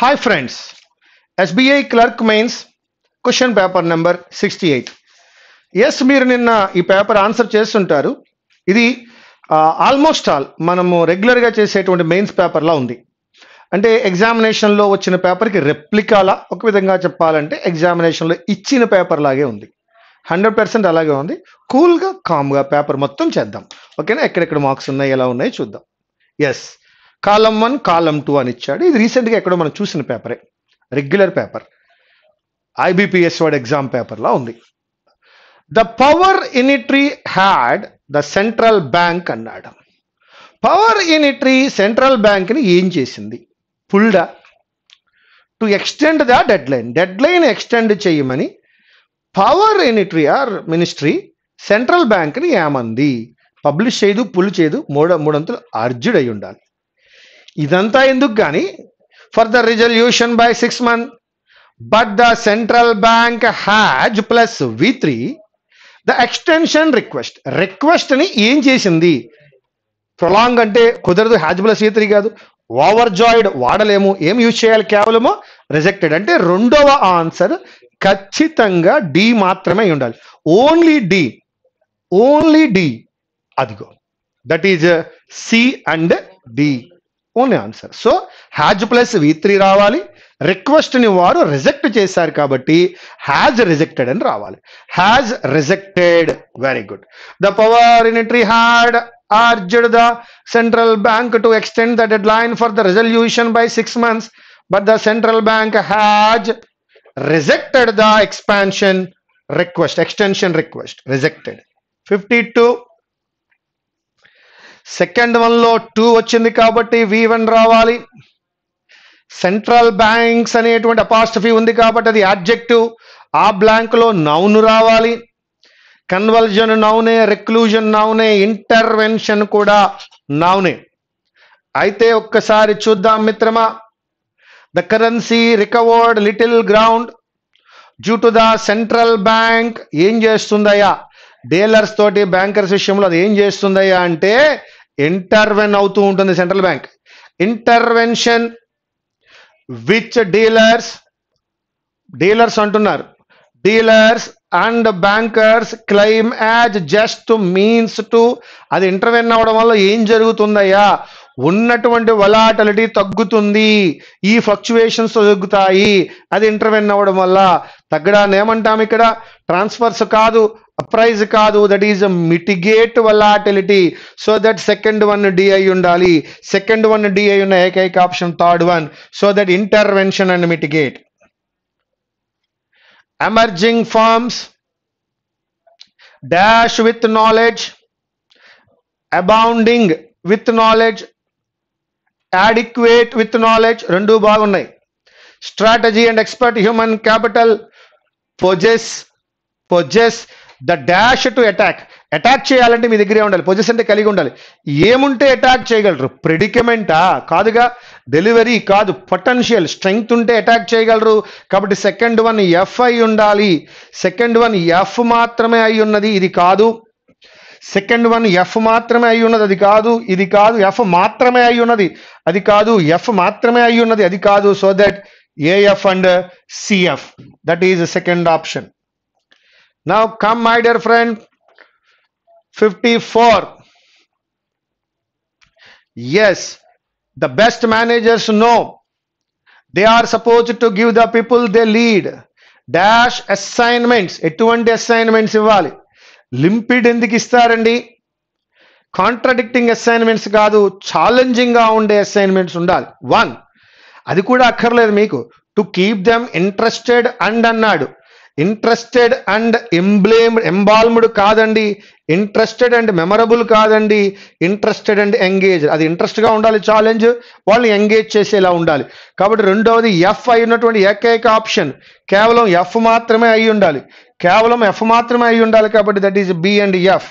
Hi friends SBI clerk mains question paper number sixty eight yes మీరు నిన్న ఈ paper answer చేస్తుంటారు ఇది ఆల్మోస్ట్ ఆల్ మనము రెగ్యులర్గా చేసేటువంటి మెయిన్స్ పేపర్లా ఉంది అంటే ఎగ్జామినేషన్లో వచ్చిన పేపర్కి రెప్లికాలా ఒక విధంగా చెప్పాలంటే ఎగ్జామినేషన్లో ఇచ్చిన పేపర్ లాగే ఉంది హండ్రెడ్ పర్సెంట్ అలాగే ఉంది కూల్గా కామ్గా పేపర్ మొత్తం చేద్దాం ఓకేనా ఎక్కడెక్కడ మార్క్స్ ఉన్నాయి ఎలా ఉన్నాయి చూద్దాం yes column one column two అని ఇచ్చాడు ఇది రీసెంట్గా ఎక్కడో మనం చూసిన పేపరే regular paper IBPS word exam పేపర్లా ఉంది the power ministry had the central bank అన్నాడు పవర్ ఇనిట్రీ సెంట్రల్ బ్యాంక్ని ఏం చేసింది పుల్డా to extend the deadline deadline extend చేయమని power ministry or ministry central బ్యాంక్ని ఏమంది పబ్లిష్ చేయదు పుల్ చేయదు మూడ మూడంతులు అర్జుడై ఉండాలి ఇదంతా ఎందుకు కానీ for the resolution by six month but the central bank has plus V three the extension request రిక్వెస్ట్ని ఏం చేసింది ప్రొలాంగ్ అంటే కుదరదు హ్యాజ్ ప్లస్ వి త్రీ కాదు ఓవర్ జాయిడ్ వాడలేము ఏం యూజ్ చేయాలి కేవలము రిజెక్టెడ్ అంటే రెండవ ఆన్సర్ ఖచ్చితంగా డి మాత్రమే ఉండాలి ఓన్లీ డి ఓన్లీ డి అదిగో that is C and D only answer so has plus V three రావాలి రిక్వెస్ట్ని వారు రిజెక్ట్ చేశారు కాబట్టి హ్యాజ్ రిజెక్టెడ్ అని రావాలి has rejected very good the power ministry had urged the central bank to extend the deadline for the resolution by six months but the central bank has rejected the expansion request extension request rejected fifty two second వన్లో two వచ్చింది కాబట్టి V one రావాలి central banks అనేటువంటి apostrophe ఉంది కాబట్టి అది adjective ఆ బ్లాంక్లో noun రావాలి కన్వల్జన్ నౌనే రిక్లూజన్ నౌనే ఇంటర్వెన్షన్ కూడా నౌనే అయితే ఒక్కసారి చూద్దాం మిత్రమా the currency recovered little ground due to the central bank ఏం చేస్తుందయ్యా డీలర్స్ తోటి బ్యాంకర్స్ విషయంలో అది ఏం చేస్తుందయ్యా అంటే ఇంటర్వెన్ అవుతూ ఉంటుంది central bank intervention which dealers dealers అంటున్నారు dealers and bankers claim as just means to అది ఇంటర్వెన్ అవడం వల్ల ఏం జరుగుతుందయ్యా ఉన్నటువంటి వలాటలిటీ తగ్గుతుంది ఈ ఫ్లక్చువేషన్స్ తగ్గుతాయి అది ఇంటర్వెన్ అవ్వడం వల్ల తగ్గడాన్ని ఏమంటాం ఇక్కడ ట్రాన్స్ఫర్స్ కాదు అప్రైజ్ కాదు that is mitigate volatility so that second one DI ఉండాలి సెకండ్ వన్ డిఐ ఉన్న ఏకైక option third one so that intervention and mitigate emerging farms dash with knowledge abounding with knowledge adequate with knowledge రెండు బాగున్నాయి strategy and expert human capital possess possess the dash to attack attack చేయాలంటే మీ దగ్గరే ఉండాలి possess అంటే కలిగి ఉండాలి ఏముంటే అటాక్ చేయగలరు ప్రెడికమెంటా కాదుగా డెలివరీ కాదు పొటెన్షియల్ స్ట్రెంగ్త్ ఉంటే అటాక్ చేయగలరు కాబట్టి సెకండ్ వన్ ఎఫ్ అయి ఉండాలి సెకండ్ వన్ ఎఫ్ మాత్రమే అయి ఉన్నది ఇది కాదు సెకండ్ వన్ ఎఫ్ మాత్రమే అయి ఉన్నది అది కాదు ఇది కాదు ఎఫ్ మాత్రమే అయి ఉన్నది అది కాదు ఎఫ్ మాత్రమే అయి ఉన్నది అది కాదు so that AF and CF that is second option Now come my dear friend 54. Yes, the best managers know they are supposed to give the people they lead dash assignments ఎటువంటి assignments ఇవ్వాలి limpid ఎందుకు ఇస్తారండి contradicting assignments కాదు ఛాలెంజింగ్గా ఉండే assignments ఉండాలి one అది కూడా అక్కర్లేదు మీకు to keep them interested and అన్నాడు ఇంట్రెస్టెడ్ అండ్ ఎంబ్లేమ్ ఎంబాల్మ్డ్ కాదండి ఇంట్రెస్టెడ్ అండ్ మెమరబుల్ కాదండి ఇంట్రెస్టెడ్ అండ్ ఎంగేజ్ అది ఇంట్రెస్ట్గా ఉండాలి ఛాలెంజ్ వాళ్ళని ఎంగేజ్ చేసేలా ఉండాలి కాబట్టి రెండవది ఎఫ్ అయి ఉన్నటువంటి ఏకైక ఆప్షన్ కేవలం ఎఫ్ మాత్రమే అయి ఉండాలి కేవలం ఎఫ్ మాత్రమే అయి ఉండాలి కాబట్టి that is B and F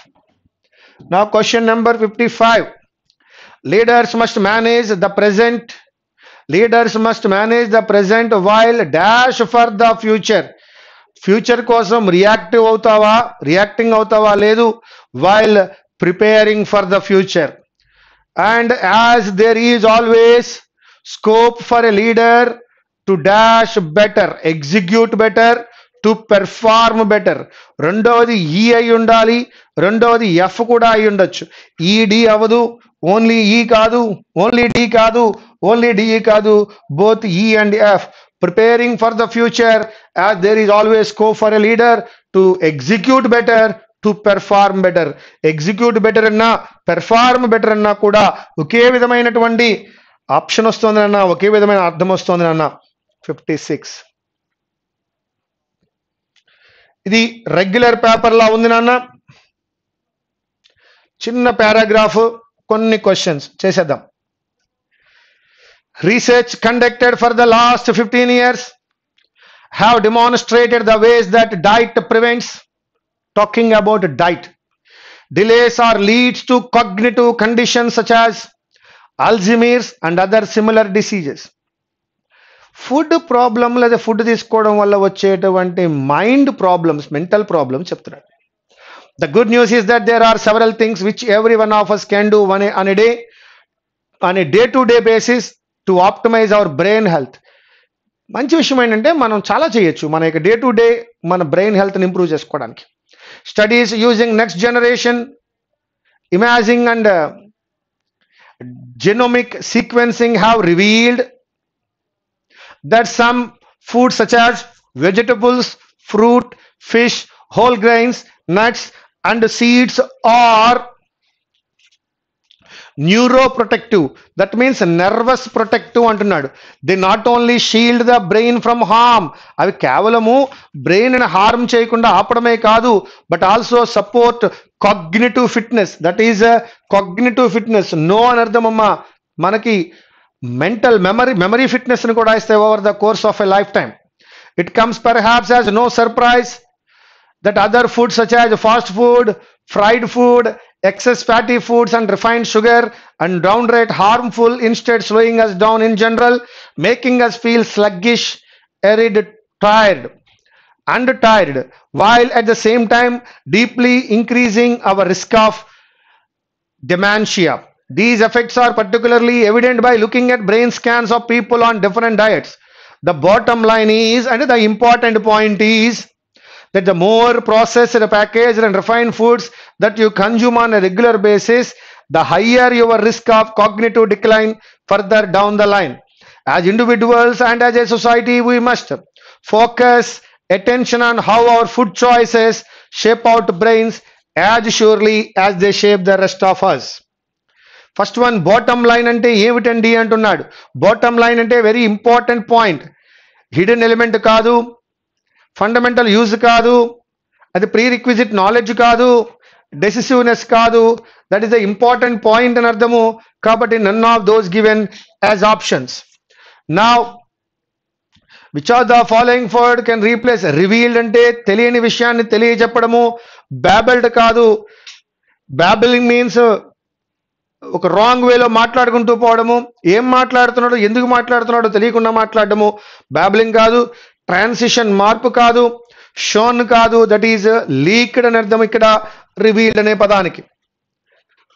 నా question number fifty five leaders must manage the present leaders must manage the present while dash for the future future కోసం రియాక్టివ్ అవుతావా రియాక్టింగ్ అవుతావా లేదు while preparing for the future and as there is always scope for a leader to dash better execute better to perform better రెండవది E e అయి ఉండాలి రెండవది F కూడా అయి ఉండొచ్చు ఈడి e, అవ్వదు ఓన్లీ ఈ e కాదు ఓన్లీ డి కాదు ఓన్లీ డిఈ కాదు both E and F preparing for the future as there is always కో for a leader to execute better to perform better execute better అన్నా perform better అన్నా కూడా ఒకే విధమైనటువంటి option వస్తుంది అన్న ఒకే విధమైన అర్థం వస్తుంది అన్న ఫిఫ్టీ సిక్స్ ఇది రెగ్యులర్ పేపర్లా ఉంది నాన్న చిన్న పారాగ్రాఫ్ కొన్ని క్వశ్చన్స్ చేసేద్దాం Research conducted for the last 15 years have demonstrated the ways that diet prevents. Talking about diet, delays or leads to cognitive conditions such as Alzheimer's and other similar diseases food ప్రాబ్లంలు అదే food తీసుకోవడం వల్ల వచ్చేటువంటి mind problems mental problems చెప్తున్నాడు the good news is that there are several things which every one of us can do on a day a day to day basis to optimise our brain health మంచి విషయం ఏంటంటే మనం చాలా చేయొచ్చు మన యొక్క day to day మన brain హెల్త్ని ఇంప్రూవ్ చేసుకోవడానికి studies using next generation imaging and genomic sequencing have revealed that some food such as vegetables fruit fish whole grains nuts and seeds are neuroprotective that means nervous protective అంటున్నాడు the not only shield the brain from harm అవి కేవలము brain harm చేయకుండా ఆపడమే కాదు but also support cognitive fitness that is cognitive fitness no అని అర్థమమ్మ మనకి mental memory memory ఫిట్నెస్ని కూడా ఇస్తే over the course of a lifetime it comes per హ్యాప్స్ as no surprise that other food such as fast food fried food excess fatty foods and refined sugar and downright harmful instead slowing us down in general making us feel sluggish arid tired and tired while at the same time deeply increasing our risk of dementia these effects are particularly evident by looking at brain scans of people on different diets the bottom line is and the important point is that the more processed packaged and refined foods that you consume on a regular basis, the higher your risk of cognitive decline further down the line. As individuals and as a society, we must focus attention on how our food choices shape out brains as surely as they shape the rest of us First one, bottom line ante ఏమిటండి అంటున్నాడు bottom line అంటే very important point. Hidden element కాదు fundamental use కాదు అది pre prerequisite knowledge కాదు decisiveness కాదు that is the important point అని అర్థము కాబట్టి none of those given as options నా విచ్ ఆర్ ద ఫాలోయింగ్ ఫర్డ్ కెన్ రీప్లేస్ రివీల్డ్ అంటే తెలియని విషయాన్ని తెలియజెప్పడము బ్యాబెల్డ్ కాదు బ్యాబిలింగ్ మీన్స్ ఒక రాంగ్ వేలో మాట్లాడుకుంటూ పోవడము ఏం మాట్లాడుతున్నాడో ఎందుకు మాట్లాడుతున్నాడో తెలియకుండా మాట్లాడడము బ్యాబిలింగ్ కాదు ట్రాన్సిషన్ మార్పు కాదు షోన్ కాదు దట్ ఈజ్ లీక్డ్ అని అర్థం ఇక్కడ రివీల్డ్ అనే పదానికి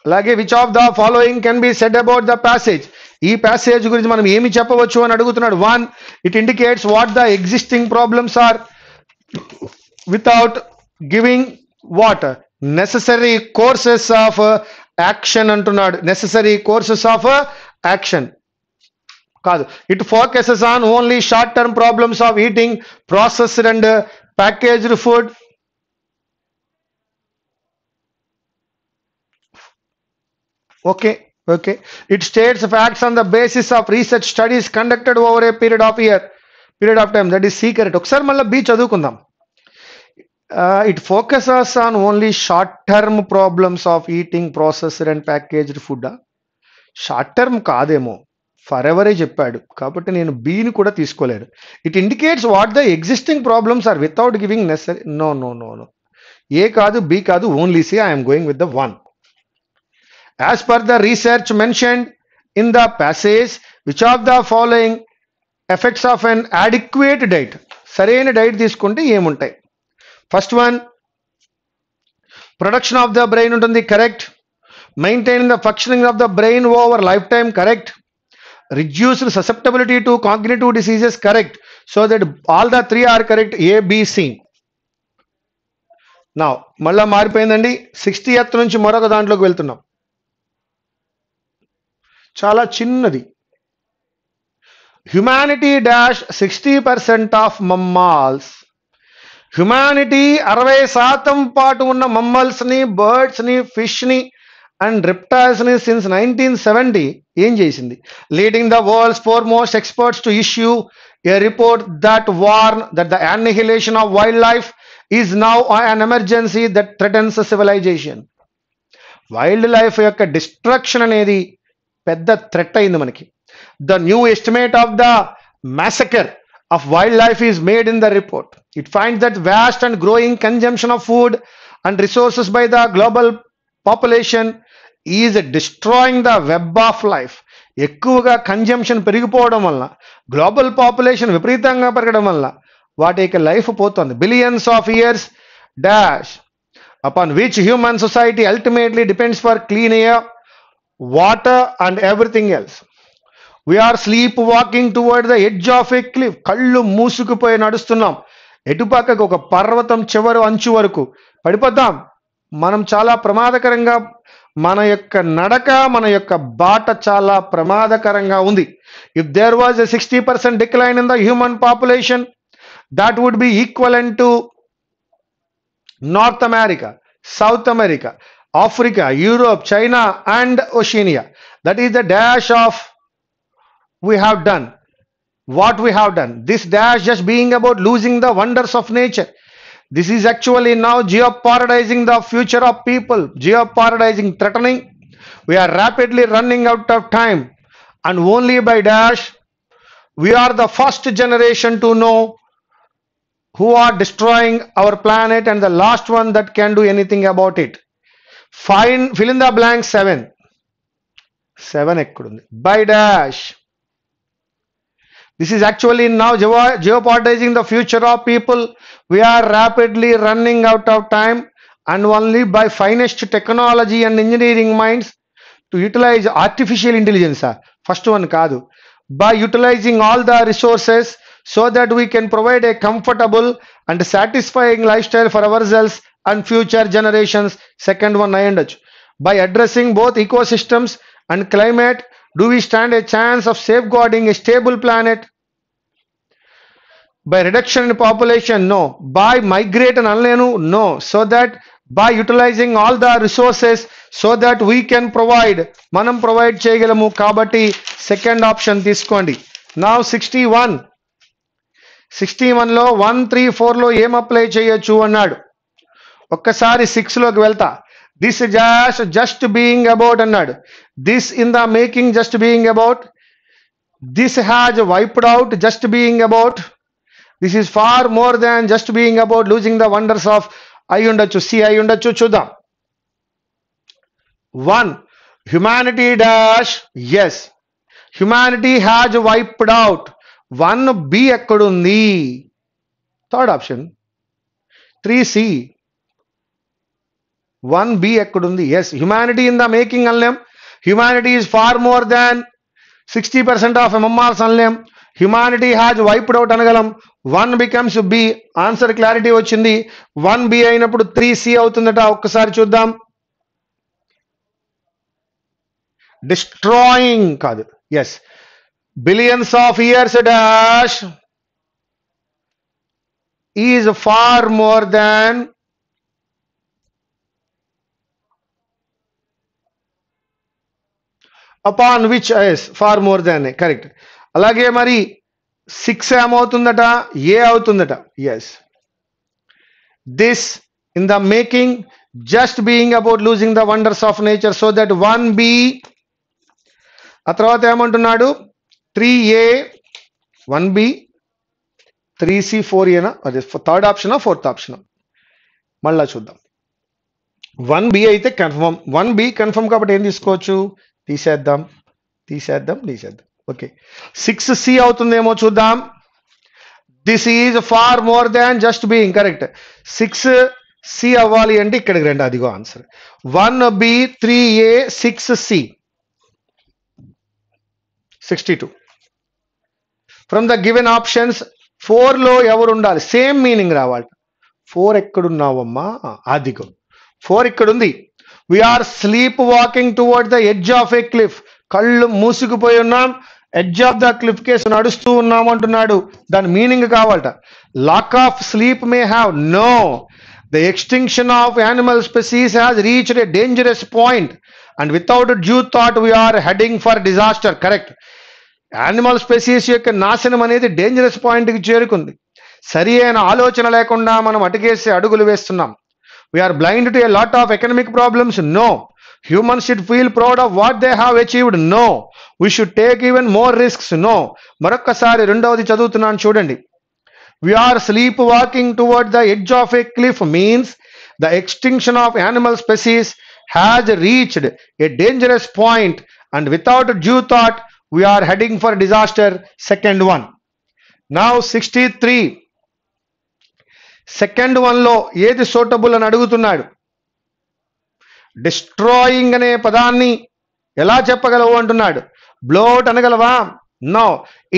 అలాగే which of the following can be said about the passage ఈ ప్యాసేజ్ గురించి మనం ఏమి చెప్పవచ్చు అని అడుగుతున్నాడు one it indicates what the existing problems are without giving what necessary courses of action అంటున్నాడు నెససరీ కోర్సెస్ ఆఫ్ యాక్షన్ కాదు it focuses on only short term problems of eating processed and packaged food okay okay it states facts on the basis of research studies conducted over a period of year period of time that is secret ఒకసారి మళ్ళీ B చదువుకుందాం it focuses on only short term problems of eating processor and packaged food short term కాదేమో for ఎవరే చెప్పాడు కాబట్టి నేను బీని కూడా తీసుకోలేదు it indicates what the existing problems are without giving necessary no no no no A కాదు B కాదు only C I'm going with the one As per the research mentioned in the passage, which of the following effects of an adequate diet సరైన diet తీసుకుంటే ఏముంటాయి first one production of the brain ఉంటుంది correct maintain the functioning of the brain over lifetime correct reduced susceptibility to cognitive diseases correct so that all the three are correct ABC నా మళ్ళీ మారిపోయిందండి sixty ఎత్ నుంచి మరొక దాంట్లోకి వెళ్తున్నాం చాలా చిన్నది humanity dash sixty percent of mammals humanity అరవై శాతం పాటు ఉన్న మమ్మల్స్ని బర్డ్స్ని ఫిష్ని అండ్ రిప్టైల్స్ని సిన్స్ నైన్టీన్ సెవెంటీ ఏం చేసింది leading the world's foremost experts to issue a report that warn that the annihilation of wildlife is now an emergency that threatens civilization wildlife యొక్క destruction అనేది పెద్ద threat అయింది మనకి the new estimate of the massacre of wildlife is made in the report it find that vast and growing consumption of food and resources by the global population is destroying the web of life ఎక్కువగా consumption పెరిగిపోవడం వల్ల global population విపరీతంగా పెరగడం వల్ల వాటి యొక్క life పోతుంది billions of years dash upon which human society ultimately depends for clean air water and everything else we're sleepwalking toward the edge of a cliff కళ్ళు మూసుకుపోయి నడుస్తున్నాం ఎటుపక్కకు ఒక పర్వతం చివరి అంచు వరకు పడిపోద్దాం మనం చాలా ప్రమాదకరంగా మన యొక్క నడక మన యొక్క బాట చాలా ప్రమాదకరంగా ఉంది if there was a sixty percent decline in the human population that would be equal to North America South America Africa, Europe, China and Oceania. That is the dash of we have done. What we have done. This dash just being about losing the wonders of nature. This is actually now geoparadizing the future of people. Geoparadizing threatening. We are rapidly running out of time. And only by dash, we are the first generation to know who are destroying our planet and the last one that can do anything about it. Fine fill in the blank seven seven ఎక్కడుంది by dash this is actually now geo jeopardizing the future of people we're rapidly running out of time and only by finest technology and engineering minds to utilize artificial intelligence first one కాదు by utilizing all the resources so that we can provide a comfortable and satisfying lifestyle for ourselves and future generations. Second one I By addressing both ecosystems and climate, do we stand a chance of safeguarding a stable planet? By reduction in population, no. By migrate and unlenu, no. So that by utilizing all the resources so that we can provide manam provide చేయగలము kabatti. Second option, తీసుకోండి now 61 61 lo one three four lo three ఫోర్లో ఏం apply ఒక్కసారి సిక్స్లోకి వెళ్తా this just just being about అన్నాడు this in the making just being about this has wiped out just being about this is far more than just being about losing the wonders of అయి ఉండొచ్చు C అయి ఉండొచ్చు చూద్దాం one humanity dash yes humanity has wiped out one B ఎక్కడుంది third option three C one B ఎక్కడుంది yes humanity in the making అన్లేం humanity is far more than sixty percent of mammals అన్లేం humanity has wiped out అనగలం one becomes B answer clarity వచ్చింది one B అయినప్పుడు three C అవుతుందట ఒక్కసారి చూద్దాం destroying కాదు yes billions of years dash is far more than upon which yes far more than A correct అలాగే మరి six ఏమవుతుందట ఏ అవుతుందట yes this in the making just being about losing the wonders of nature so that one B ఆ తర్వాత ఏమంటున్నాడు three A one B three C four ఏనా అదే third ఆప్షనా ఫోర్త్ ఆప్షనా మళ్ళా చూద్దాం వన్ బి అయితే కన్ఫర్మ్ వన్ బి కన్ఫర్మ్ కాబట్టి ఏం తీసుకోవచ్చు తీసేద్దాం తీసేద్దాం తీసేద్దాం ఓకే సిక్స్ సి అవుతుందేమో చూద్దాం this is far more than just being correct six C అవ్వాలి అంటే ఇక్కడికి రండి అదిగో answer one B three A six C sixty two from the given options ఫోర్లో ఎవరు ఉండాలి సేమ్ మీనింగ్ రావాలి ఫోర్ ఎక్కడున్నావమ్మా అదిగో ఫోర్ ఇక్కడుంది we're sleepwalking toward the edge of a cliff కళ్ళు మూసుకుపోయి ఉన్నాం ఎడ్జ్ ఆఫ్ ద క్లిఫ్ కేసు నడుస్తూ ఉన్నాం అంటున్నాడు దాని మీనింగ్ కావాలట lack of sleep may have no the extinction of animal species has reached a dangerous point and without due thought we're heading for disaster correct animal species యొక్క నాశనం అనేది dangerous పాయింట్కి చేరుకుంది సరి అయిన ఆలోచన లేకుండా మనం అటుకేసి అడుగులు వేస్తున్నాం we're blind to a lot of economic problems no human should feel proud of what they have achieved no we should take even more risks no మరొక్కసారి రెండవది చదువుతున్నాను చూడండి are sleepwalking toward the edge of a cliff means the extinction of animal species has reached a dangerous point and without due thought we're heading for disaster second one now sixty three second వన్లో ఏది suitable అని అడుగుతున్నాడు destroying అనే పదాన్ని ఎలా చెప్పగలవు అంటున్నాడు blot అనగలవా no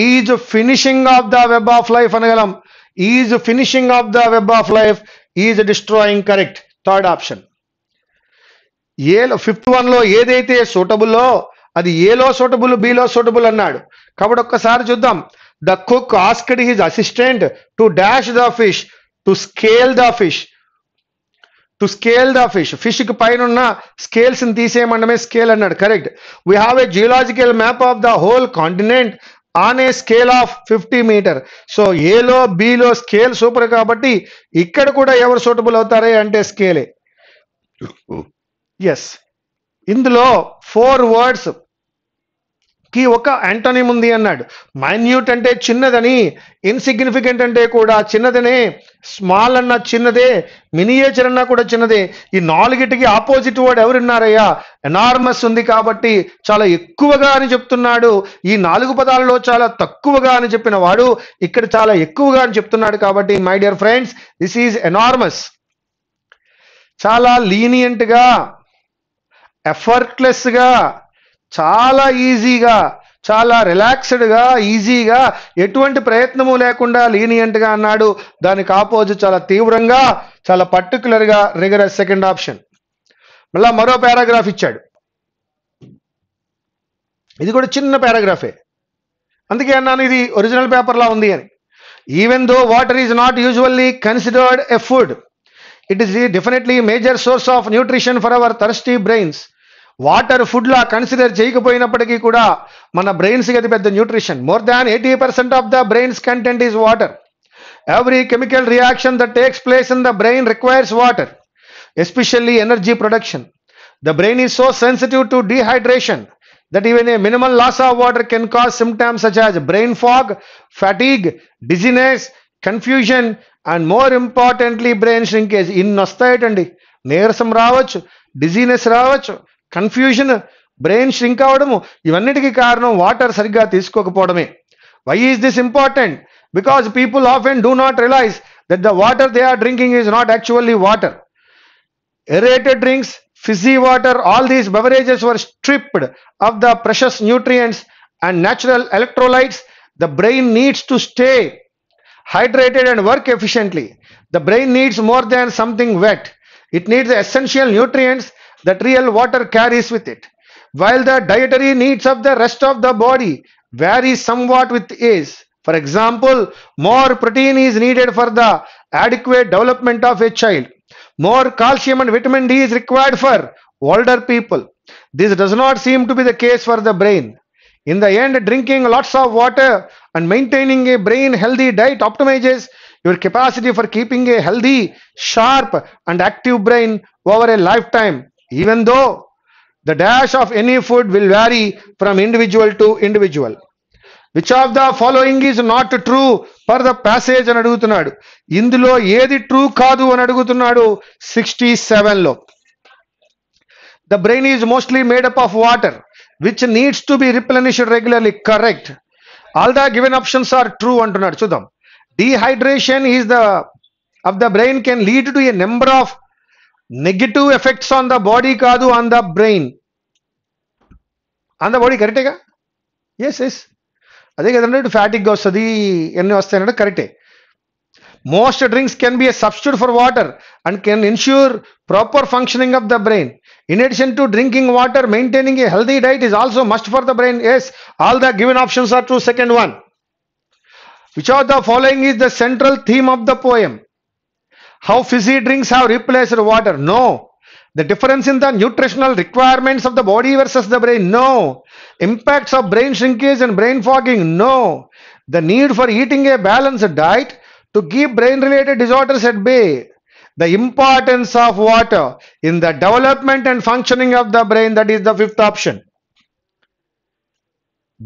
is finishing off the web of life అనగలం is finishing off the web of life is destroying correct third option A fifth వన్లో ఏదైతే సూటబుల్లో అది ఏలో సూటబుల్ బిలో సూటబుల్ అన్నాడు కాబట్టి ఒక్కసారి చూద్దాం the cook asked his assistant to dash the fish to scale the fish to scale the fish ఫిష్కి పైన ఉన్న స్కేల్స్ని తీసేయమండమే స్కేల్ అన్నాడు correct we have a geological map of the whole continent on a scale of fifty meter so ఏలో బిలో scale super కాబట్టి ఇక్కడ కూడా ఎవరు సూటబుల్ అవుతారే అంటే స్కేలే ఎస్ ఇందులో ఫోర్ వర్డ్స్ కి ఒక యాంటోనిమ్ ఉంది అన్నాడు మైన్యూట్ అంటే చిన్నదని ఇన్సిగ్నిఫికెంట్ అంటే కూడా చిన్నదనే స్మాల్ అన్న చిన్నదే మినియేచర్ అన్నా కూడా చిన్నదే ఈ నాలుగిటికి ఆపోజిట్ వర్డ్ ఎవరున్నారయ్యా ఎనార్మస్ ఉంది కాబట్టి చాలా ఎక్కువగా అని చెప్తున్నాడు ఈ నాలుగు పదాలలో చాలా తక్కువగా అని చెప్పిన వాడు ఇక్కడ చాలా ఎక్కువగా అని చెప్తున్నాడు కాబట్టి my dear friends this is enormous చాలా లీనియంట్గా ఎఫర్ట్లెస్గా చాలా ఈజీగా చాలా రిలాక్స్డ్గా ఈజీగా ఎటువంటి ప్రయత్నము లేకుండా లీనియంట్గా అన్నాడు దానికి ఆపోజిట్ చాలా తీవ్రంగా చాలా పర్టికులర్గా రిగరస్ సెకండ్ ఆప్షన్ మళ్ళా మరో పారాగ్రాఫ్ ఇచ్చాడు ఇది కూడా చిన్న పారాగ్రాఫే అందుకే అన్నాను ఇది ఒరిజినల్ పేపర్లా ఉంది అని even though water is not usually considered a food it is the definitely major source of nutrition for our thirsty brains water ఫుడ్లా కన్సిడర్ చేయకపోయినప్పటికీ కూడా మన బ్రెయిన్స్కి అది పెద్ద nutrition more than eighty percent of the brain's content is water every chemical reaction that takes place in the brain requires water especially energy production the brain is so sensitive to dehydration that even a minimal loss of water can cause symptoms such as brain fog, fatigue, dizziness, confusion, and more importantly, brain shrinkage. ఇన్ని వస్తాయటండి నీరసం రావచ్చు dizziness రావచ్చు confusion brain shrink అవడము ఇవన్నిటికీ కారణం water సరిగ్గా తీసుకోకపోవడమే why is this important because people of and do not realise that the water they are drinking is not actually water aerated drinks fizzy water, all these beverages were stripped of the precious nutrients and natural electrolytes. The brain needs to stay hydrated and work efficiently. The brain needs more than something wet. It needs essential nutrients that real water carries with it. While the dietary needs of the rest of the body vary somewhat with age, for example, more protein is needed for the adequate development of a child. More calcium and vitamin D is required for older people. This does not seem to be the case for the brain. In the end, drinking lots of water and maintaining a brain healthy diet optimizes your capacity for keeping a healthy, sharp, and active brain over a lifetime even though the dash of any food will vary from individual to individual. Which of the following is not true per the passage and adutunadu? Indulo yedi true kadu and adutunadu 67 lo. The brain is mostly made up of water, which needs to be replenished regularly. Correct. All the given options are true and Dehydration is the of the brain can lead to a number of negative effects on the body కాదు on the brain on the body కరెక్టేగా yes yes అదే కదండి ఫ్యాటిక్గా వస్తుంది ఎన్ని వస్తాయంటే కరెక్టే most drinks can be a substitute for water and can ensure proper functioning of the brain in addition to drinking water maintaining a healthy diet is also must for the brain yes all the given options are to second one which are the following is the central theme of the poem how fizzy drinks have replaced water. No. The difference in the nutritional requirements of the body versus the brain. No. Impacts of brain shrinkage and brain fogging. No. The need for eating a balanced diet to keep brain related disorders at bay. The importance of water in the development and functioning of the brain. That is the fifth option.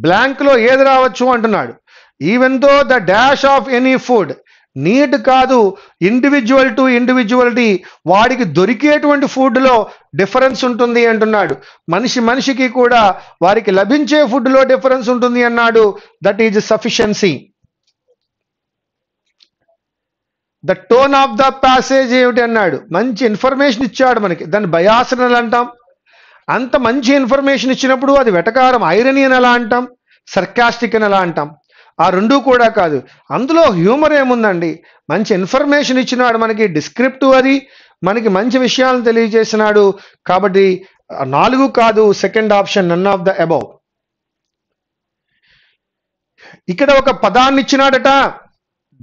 బ్లాంక్లో ఏది రావచ్చు అంటున్నాడు Even though the dash of any food. Need కాదు individual to individuality వాడికి దొరికేటువంటి ఫుడ్లో difference ఉంటుంది అంటున్నాడు మనిషి మనిషికి కూడా వారికి లభించే ఫుడ్లో డిఫరెన్స్ ఉంటుంది అన్నాడు that is sufficiency the tone of the passage ఏమిటి అన్నాడు మంచి ఇన్ఫర్మేషన్ ఇచ్చాడు మనకి దాన్ని భయాసనలు అంటాం అంత మంచి ఇన్ఫర్మేషన్ ఇచ్చినప్పుడు అది వెటకారం ఐరనీ అని ఎలా అంటాం సర్కాస్టిక్ అని ఎలా అంటాం ఆ రెండూ కూడా కాదు అందులో హ్యూమర్ ఏముందండి మంచి ఇన్ఫర్మేషన్ ఇచ్చినాడు మనకి డిస్క్రిప్టివ్ అది మనకి మంచి విషయాలను తెలియజేసినాడు కాబట్టి నాలుగు కాదు second option none of the above ఇక్కడ ఒక పదాన్ని ఇచ్చినాడట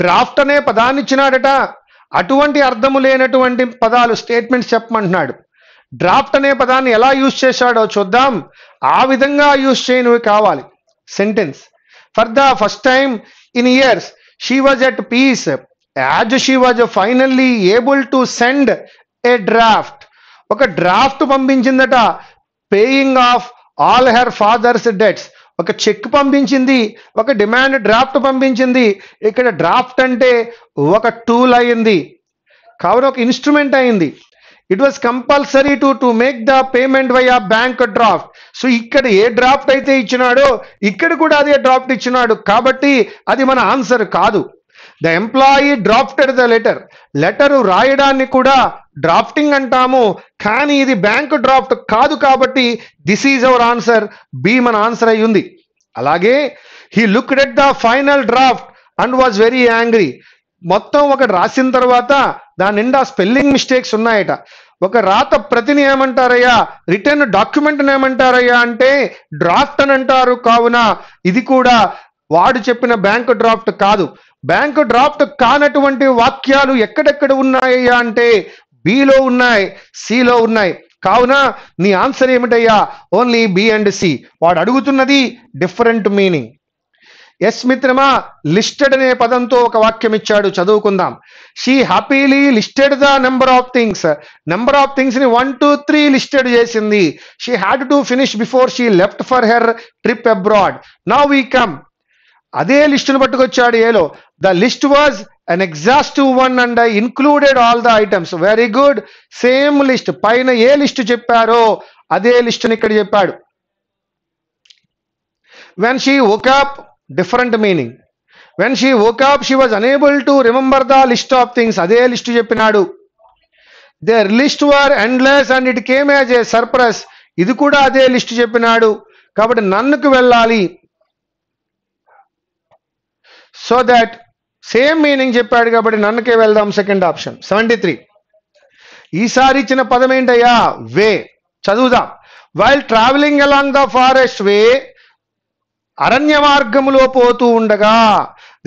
డ్రాఫ్ట్ అనే పదాన్ని ఇచ్చినాడట అటువంటి అర్థము లేనటువంటి పదాలు స్టేట్మెంట్స్ చెప్పమంటున్నాడు డ్రాఫ్ట్ అనే పదాన్ని ఎలా యూజ్ చేశాడో చూద్దాం ఆ విధంగా యూజ్ చేయనివి కావాలి sentence for the first time in years she was at peace as she was finally able to send a draft ఒక డ్రాఫ్ట్ పంపించిందట paying off all her father's debts ఒక చెక్ పంపించింది ఒక డిమాండ్ డ్రాఫ్ట్ పంపించింది ఇక్కడ draft అంటే ఒక tool అయింది కావున ఒక ఇన్స్ట్రుమెంట్ అయింది it was compulsory to to make the payment via ఆ బ్యాంక్ డ్రాఫ్ట్ సో ఇక్కడ ఏ డ్రాఫ్ట్ అయితే ఇచ్చినాడో ఇక్కడ కూడా అదే డ్రాఫ్ట్ ఇచ్చినాడు కాబట్టి అది మన ఆన్సర్ కాదు the employee drafted the letter letter రాయడాన్ని కూడా డ్రాఫ్టింగ్ అంటాము కానీ ఇది బ్యాంక్ డ్రాఫ్ట్ కాదు కాబట్టి this is our answer B మన ఆన్సర్ అయి ఉంది అలాగే he looked at the final draft and was very angry మొత్తం ఒకటి రాసిన తర్వాత దాని నిండా స్పెల్లింగ్ మిస్టేక్స్ ఉన్నాయట ఒక రాత ప్రతిని ఏమంటారయ్యా రిటర్న్ డాక్యుమెంట్ ఏమంటారయ్యా అంటే డ్రాఫ్ట్ అని అంటారు కావున ఇది కూడా వాడు చెప్పిన బ్యాంకు డ్రాఫ్ట్ కాదు బ్యాంకు డ్రాఫ్ట్ కానటువంటి వాక్యాలు ఎక్కడెక్కడ ఉన్నాయ్యా అంటే బిలో ఉన్నాయి సిలో ఉన్నాయి కావున నీ ఆన్సర్ ఏమిటయ్యా ఓన్లీ బి అండ్ సి వాడు అడుగుతున్నది డిఫరెంట్ మీనింగ్ ఎస్ మిత్రమా లిస్టెడ్ అనే పదంతో ఒక వాక్యం ఇచ్చాడు చదువుకుందాం she happily listed the number of things number of things ని వన్ టూ త్రీ లిస్టెడ్ చేసింది she had to finish before she left for her trip abroad నా వీ కమ్ అదే లిస్టును పట్టుకొచ్చాడు ఏలో the list was an exhaustive one and included all the items very good same list పైన ఏ list చెప్పారో అదే లిస్టుని ఇక్కడ చెప్పాడు వెన్ షీ ఒక different meaning when she woke up she was unable to remember the list of things అదే list చెప్పినాడు there list were endless and it came as a surprise ఇది కూడా అదే లిస్ట్ చెప్పినాడు కాబట్టి నన్నుకు వెళ్ళాలి సో దాట్ సేమ్ మీనింగ్ చెప్పాడు కాబట్టి నన్నుకే వెళ్దాం సెకండ్ ఆప్షన్ సెవెంటీ త్రీ ఈసారి ఇచ్చిన పదం ఏంటయ్యా వే చదువుదాం while traveling along the forest way అరణ్య మార్గములో పోతూ ఉండగా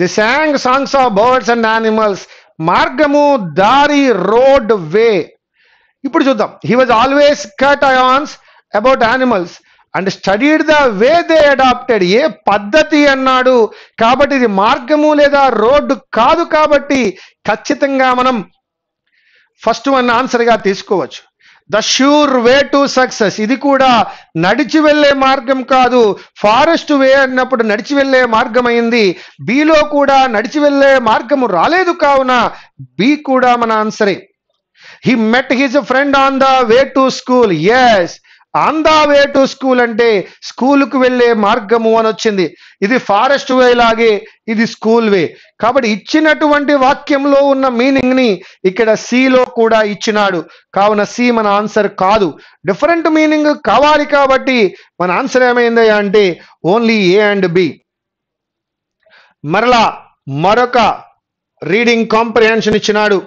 the song songs of birds and animals మార్గము దారి రోడ్ వే ఇప్పుడు చూద్దాం he was always curious about animals and studied the way they adapted ఏ పద్ధతి అన్నాడు కాబట్టి ఇది మార్గము లేదా రోడ్డు కాదు కాబట్టి ఖచ్చితంగా మనం ఫస్ట్ వన్ ఆన్సర్గా తీసుకోవచ్చు the sure way to success ఇది కూడా నడిచి వెళ్ళే మార్గం కాదు ఫారెస్ట్ వే అన్నప్పుడు నడిచి వెళ్ళే మార్గం అయింది బిలో కూడా నడిచి వెళ్ళే మార్గము రాలేదు కావున బి కూడా మన ఆన్సరే he met his friend on the way to school yes on the way to school అంటే స్కూల్కు వెళ్ళే మార్గము అని వచ్చింది ఇది ఫారెస్ట్ వే లాగే ఇది స్కూల్ వే కాబట్టి ఇచ్చినటువంటి వాక్యంలో ఉన్న మీనింగ్ని ఇక్కడ సిలో కూడా ఇచ్చినాడు కావున సి మన ఆన్సర్ కాదు డిఫరెంట్ మీనింగ్ కావాలి కాబట్టి మన ఆన్సర్ ఏమైంది అంటే ఓన్లీ ఏ అండ్ బి మరలా మరొక రీడింగ్ కాంప్రిహెన్షన్ ఇచ్చినాడు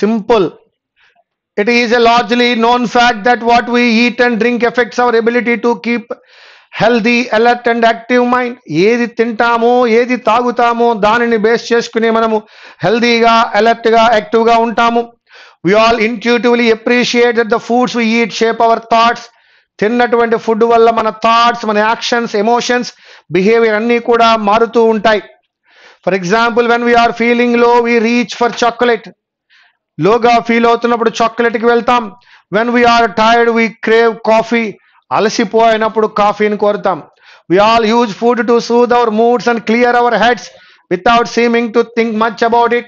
simple it is a largely known fact that what we eat and drink effects our ability to keep healthy alert and active mind ఏది తింటామో ఏది తాగుతామో దానిని బేస్ చేసుకుని మనము హెల్దీగా అలర్ట్గా యాక్టివ్గా ఉంటాము we all intuitively appreciate that the foods we eat shape our thoughts తిన్నటువంటి ఫుడ్ వల్ల మన థాట్స్ మన యాక్షన్స్ ఎమోషన్స్ బిహేవియర్ అన్నీ కూడా మారుతూ ఉంటాయి for example when we are feeling low we reach for chocolate Loga feel outanapu chocolate kiveltam. When we are tired, we crave coffee. Alasipua inapu coffee in kortam. We all use food to soothe our moods and clear our heads without seeming to think much about it.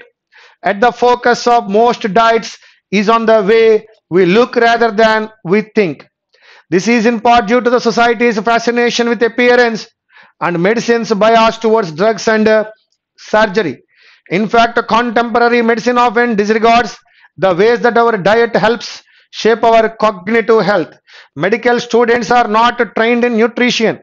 At the focus of most diets is on the way we look rather than we think. This is in part due to the society's fascination with appearance and medicine's bias towards drugs and uh, surgery. In fact, contemporary medicine often disregards the ways that our diet helps shape our cognitive health. Medical students are not trained in nutrition.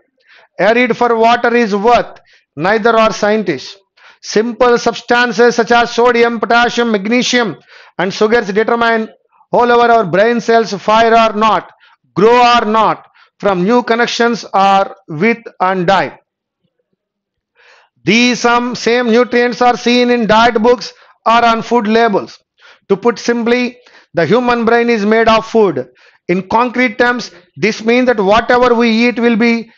Arid for water is worth, neither are scientists. Simple substances such as sodium, potassium, magnesium, and sugars determine all over our brain cells fire or not, grow or not, from new connections are with and die. These some same nutrients are seen in diet books or on food labels. To put simply, the human brain is made of food. In concrete terms, this means that whatever we eat will be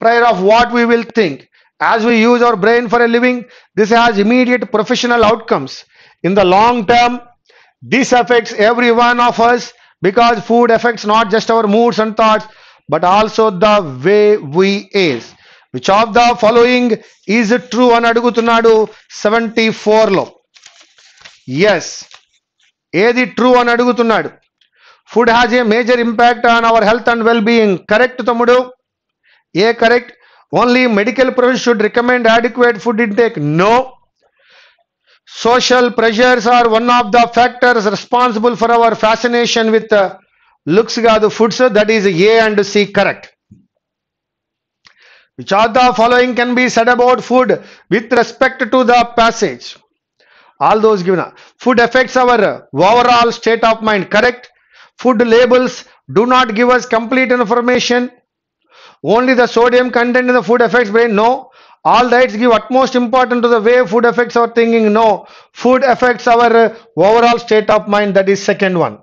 prior of what we will think. As we use our brain for a living, this has immediate professional outcomes. In the long term, this affects every one of us because food affects not just our moods and thoughts, but also the way we age. Which of the following is true అని అడుగుతున్నాడు seventy ఫోర్లో yes ఏది true అని అడుగుతున్నాడు food has a major impact on our health and well being correct తమ్ముడు A correct only medical profession should recommend adequate food intake no social pressures are one of the factors responsible for our fascination with looks కాదు foods that is A and C correct Which of the following can be said about food with respect to the passage? All those given. Food affects our overall state of mind, correct? Food labels do not give us complete information. Only the sodium content in the food affects brain, no. All diets give utmost importance to the way food affects our thinking, no. Food affects our overall state of mind, that is second one.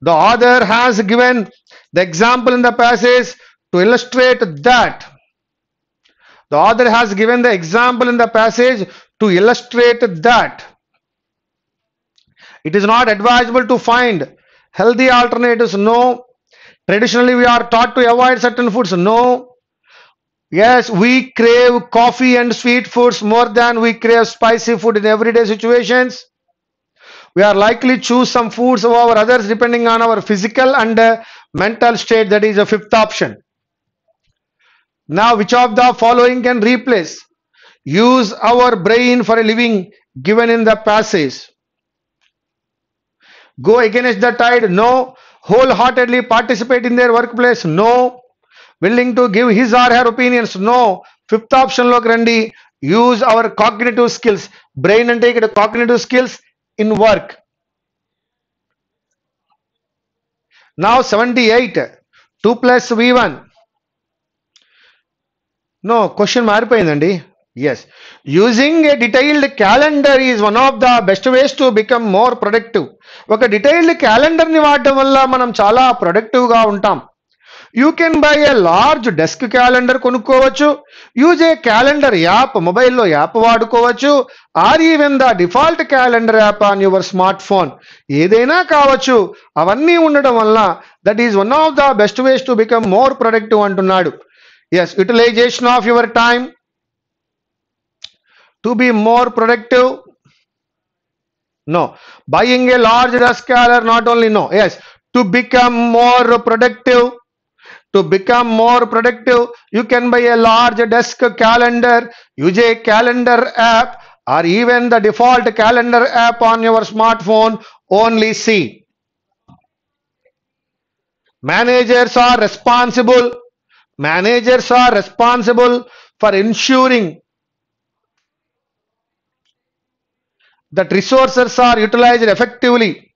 The author has given the example in the passage to illustrate that, the author has given the example in the passage to illustrate that it is not advisable to find healthy alternatives. No. Traditionally, we are taught to avoid certain foods. No. Yes, we crave coffee and sweet foods more than we crave spicy food in everyday situations. We are likely choose some foods over others depending on our physical and mental state. That is a fifth option. Now, which of the following can replace? Use our brain for a living given in the passage. Go against the tide? No. Wholeheartedly participate in their workplace? No. Willing to give his or her opinions? No. Fifth option, lograndi. Use our cognitive skills, brain, and take the cognitive skills in work. Now, seventy-eight two plus v one. No question మారిపోయిందండి yes using a detailed calendar is one of the best ways to become more productive ఒక detailed క్యాలెండర్ని వాడటం వల్ల మనం చాలా ప్రొడక్టివ్గా ఉంటాం you can buy a large desk calendar కొనుక్కోవచ్చు యూజ్ ఏ క్యాలెండర్ యాప్ మొబైల్లో యాప్ వాడుకోవచ్చు or even the default calendar app on your smart phone ఏదైనా కావచ్చు అవన్నీ ఉండడం వల్ల that is one of the best ways to become more productive అంటున్నాడు yes utilization of your time to be more productive no buying a large desk calendar not only no yes to become more productive to become more productive you can buy a large desk calendar use a calendar app or even the default calendar app on your smartphone only see managers are responsible Managers are responsible for ensuring that resources are utilized effectively.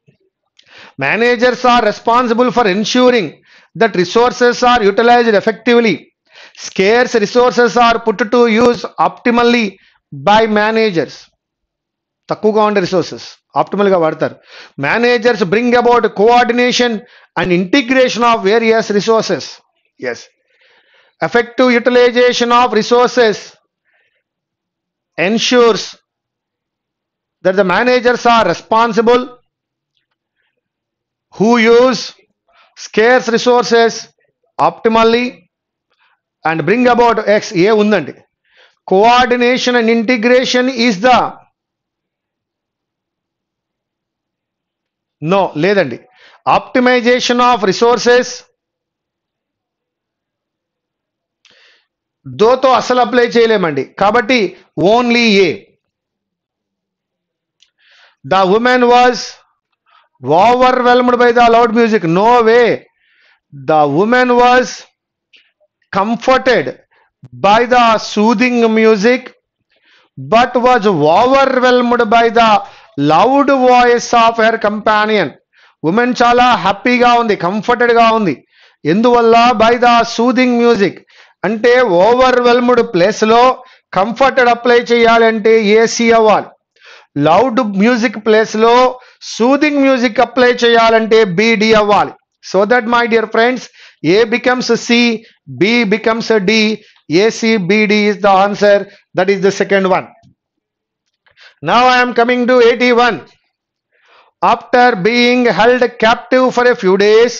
Managers are responsible for ensuring that resources are utilized effectively. Scarce resources are put to use optimally by managers. తక్కువగా resources optimal ఆప్టిమల్గా వాడతారు Managers bring about coordination and integration of various resources. Yes effective utilization of resources ensures that the managers are responsible who use scarce resources optimally and bring about x a undandi coordination and integration is the no ledandi optimization of resources దోతో అసలు apply చేయలేమండి కాబట్టి only A the woman was overwhelmed by the loud music no way the woman was comforted by the soothing music but was overwhelmed by the loud voice of her companion woman చాలా హ్యాపీగా ఉంది కంఫర్టెడ్గా ఉంది ఎందువల్ల by the soothing music అంటే overwhelmed ప్లేస్లో comforted apply చేయాలంటే AC అవ్వాలి లౌడ్ మ్యూజిక్ ప్లేస్లో సూదింగ్ మ్యూజిక్ అప్లై చేయాలంటే బీడి అవ్వాలి so that my dear friends A becomes C B becomes D AC BD is the answer that is the second one Now I am coming to 81. After being held captive for a few days,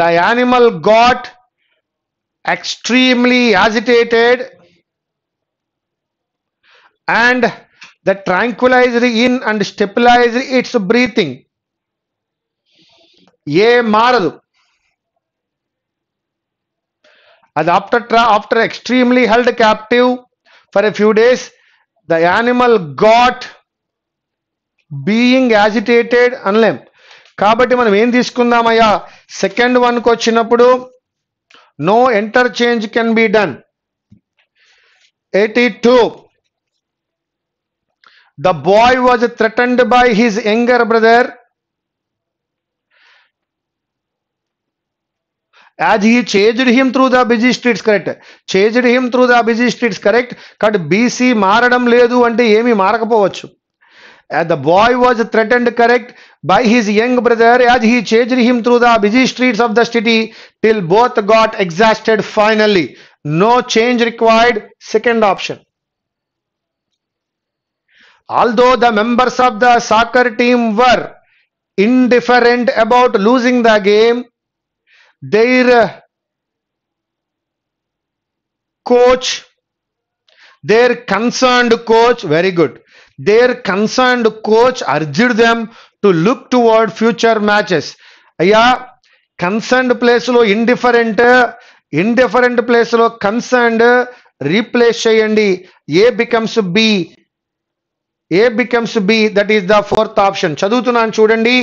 the animal got extremely agitated and the tranquilizer in and stabilizer its breathing A మారదు అది after ట్రా after extremely held captive for a few days the animal got being agitated అనలేం కాబట్టి మనం ఏం తీసుకుందామయ్యా second వన్కి వచ్చినప్పుడు No interchange can be done. 82. The boy was threatened by his younger brother as he chased him through the busy streets correct chased him through the busy streets correct కానీ BC మారడం లేదు అంటే ఏమీ మారకపోవచ్చు As the boy was threatened correct by his young brother as he chased him through the busy streets of the city till both got exhausted finally. No change required. Second option. Although the members of the soccer team were indifferent about losing the game, their uh, coach, their concerned coach, very good there concerned coach urged them to look toward future matches అయ్యా concerned ప్లేస్లో indifferent indifferent ప్లేస్లో concerned replace చేయండి A becomes B A becomes B that is the fourth option చదువుతున్నాను చూడండి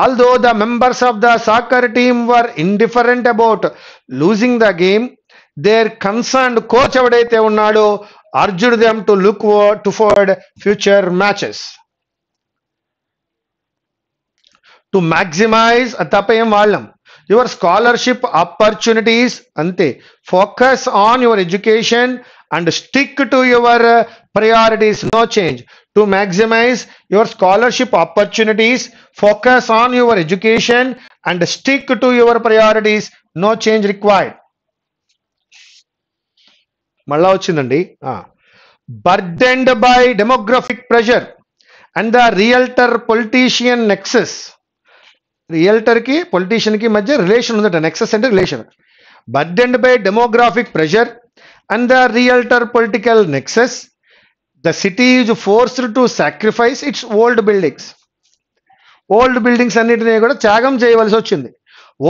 although the members of the soccer team were indifferent about losing the game there concerned coach ఎవడైతే ఉన్నాడో urged them to look to forward future matches to maximize atapayam vallam your scholarship opportunities ante focus on your education and stick to your priorities no change to maximize your scholarship opportunities focus on your education and stick to your priorities no change required మళ్ళా వచ్చిందండి burdened by demographic pressure and the realtor politician nexus రియల్టర్కి పొలిటీషియన్కి మధ్య relation ఉందట nexus అంటే relation burdened by demographic pressure and the realtor political nexus the city is forced to sacrifice its old buildings old buildings అన్నిటినీ కూడా త్యాగం చేయవలసి వచ్చింది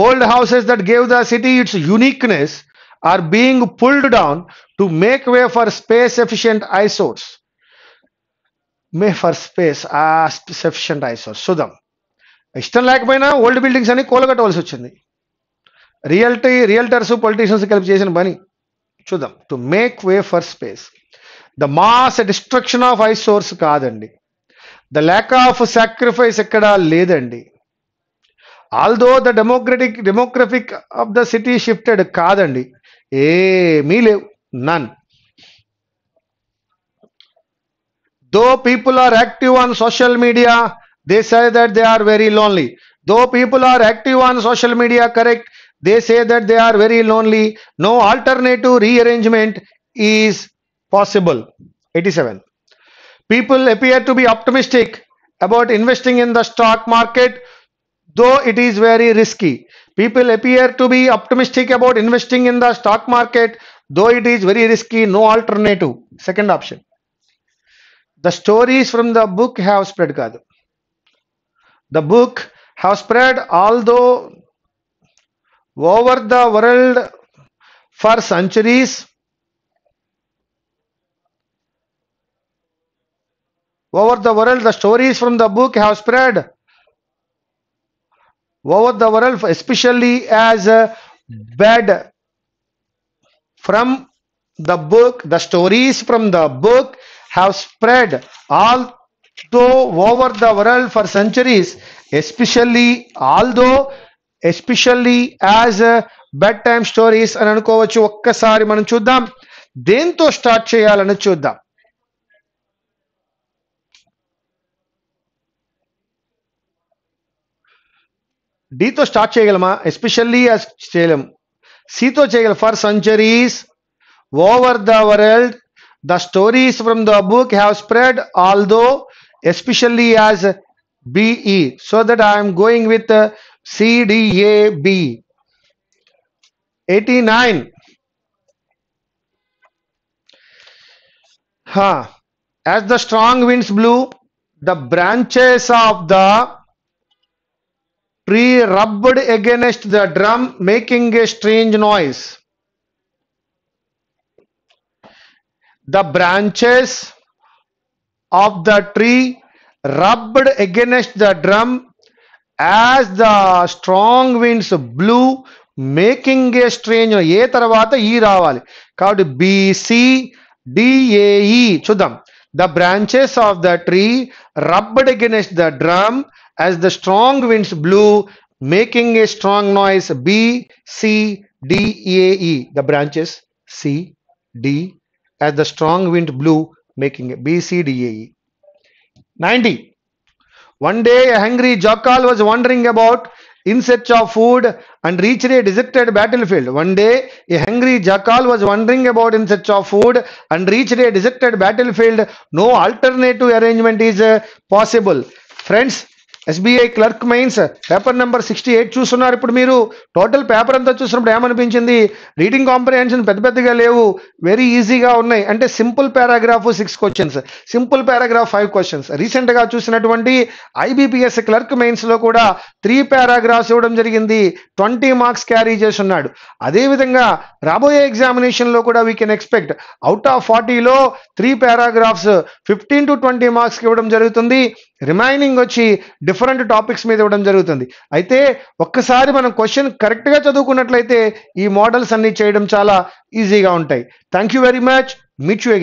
old houses that gave the city its uniqueness are being pulled down to make way for space efficient eyesores. May for space ah, sufficient eyesores. చూద్దాం ఇష్టం లేకపోయినా old buildings అని కూలగట్టవలసి వచ్చింది రియల్టీ రియల్టర్స్ పొలిటీషియన్స్ కలిపి చేసిన పని చూద్దాం to make way for space the mass destruction of eyesores కాదండి ద ల్యాక్ ఆఫ్ సాక్రిఫైస్ ఎక్కడా లేదండి although the democratic demographic of the city shifted కాదండి ఏమీ లేవు none though people are active on social media they say that they are very lonely though people are active on social media correct they say that they are very lonely no alternative rearrangement is possible eighty seven people appear to be optimistic about investing in the stock market though it is very risky. People appear to be optimistic about investing in the stock market, though it is very risky, no alternative. Second option. The stories from the book have spread, Kadu. The book have spread, although over the world for centuries. Over the world, the stories from the book have spread over the world especially as a bed from the book the stories from the book have spread all though over the world for centuries especially although especially as bedtime stories, stories అని అనుకోవచ్చు ఒక్కసారి మనం చూద్దాం దేంతో start చేయాలని డీతో start చేయగలమా especially as చేయలేము సితో చేయగలం for centuries over the world the stories from the book have spread all though especially as BE so that I'm going with CDAB eighty nine as the strong winds blew the branches of the tree rubbed against the drum making a strange noise the branches of the tree rubbed against the drum as the strong winds blew making a strange noise ye tarvata ee raavali kaabatti b c d a e chudam the branches of the tree rubbed against the drum as the strong winds blew, making a strong noise B, C, D, A, E. The branches C, D, as the strong wind blew, making a B, C, D, A, E. 90. One day a hungry jackal was wandering about in search of food and reached a deserted battlefield. One day, a hungry jackal was wandering about in search of food and reached a deserted battlefield. No alternative arrangement is uh, possible. Friends, SBI clerk mains paper number sixty eight చూస్తున్నారు ఇప్పుడు మీరు total paper అంతా చూసినప్పుడు ఏమనిపించింది reading comprehension పెద్ద పెద్దగా లేవు very ఈజీగా ఉన్నాయి అంటే simple paragraph six questions simple paragraph five questions రీసెంట్గా చూసినటువంటి ఐబీపీఎస్ క్లర్క్ మెయిన్స్లో కూడా త్రీ పారాగ్రాఫ్స్ ఇవ్వడం జరిగింది ట్వంటీ మార్క్స్ క్యారీ చేస్తున్నాడు అదేవిధంగా రాబోయే ఎగ్జామినేషన్లో కూడా we can expect out of ఫార్టీలో three paragraphs fifteen to twenty మార్క్స్కి ఇవ్వడం జరుగుతుంది రిమైనింగ్ వచ్చి డిఫరెంట్ టాపిక్స్ మీద ఇవ్వడం జరుగుతుంది అయితే ఒక్కసారి మనం క్వశ్చన్ కరెక్ట్గా చదువుకున్నట్లయితే ఈ మోడల్స్ అన్ని చేయడం చాలా ఈజీగా ఉంటాయి thank you very much meet you again